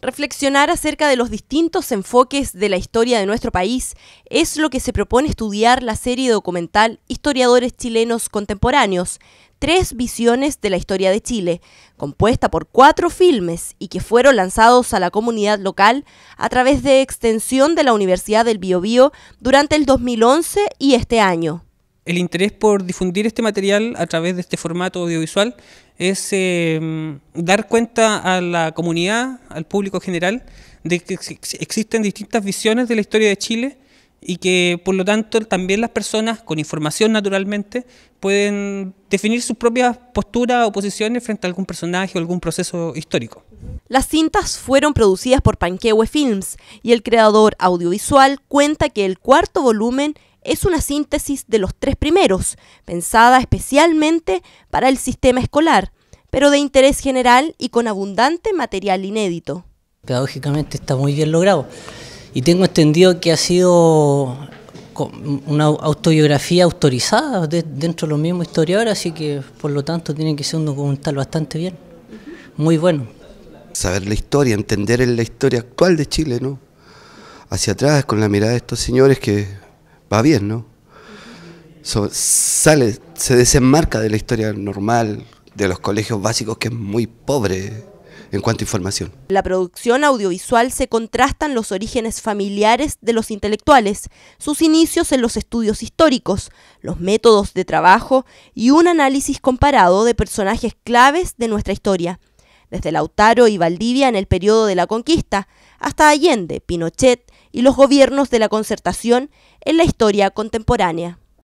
Reflexionar acerca de los distintos enfoques de la historia de nuestro país es lo que se propone estudiar la serie documental Historiadores chilenos contemporáneos, tres visiones de la historia de Chile, compuesta por cuatro filmes y que fueron lanzados a la comunidad local a través de extensión de la Universidad del Biobío durante el 2011 y este año el interés por difundir este material a través de este formato audiovisual es eh, dar cuenta a la comunidad, al público general, de que existen distintas visiones de la historia de Chile y que por lo tanto también las personas, con información naturalmente, pueden definir sus propias posturas o posiciones frente a algún personaje o algún proceso histórico. Las cintas fueron producidas por Panquehue Films y el creador audiovisual cuenta que el cuarto volumen es una síntesis de los tres primeros, pensada especialmente para el sistema escolar, pero de interés general y con abundante material inédito. Pedagógicamente está muy bien logrado y tengo entendido que ha sido una autobiografía autorizada dentro de los mismos historiadores, así que por lo tanto tiene que ser un documental bastante bien, muy bueno. Saber la historia, entender la historia actual de Chile, ¿no? Hacia atrás, con la mirada de estos señores que va bien, ¿no? sale, se desenmarca de la historia normal de los colegios básicos que es muy pobre en cuanto a información. La producción audiovisual se contrastan los orígenes familiares de los intelectuales, sus inicios en los estudios históricos, los métodos de trabajo y un análisis comparado de personajes claves de nuestra historia, desde Lautaro y Valdivia en el periodo de la conquista, hasta Allende, Pinochet, y los gobiernos de la concertación en la historia contemporánea.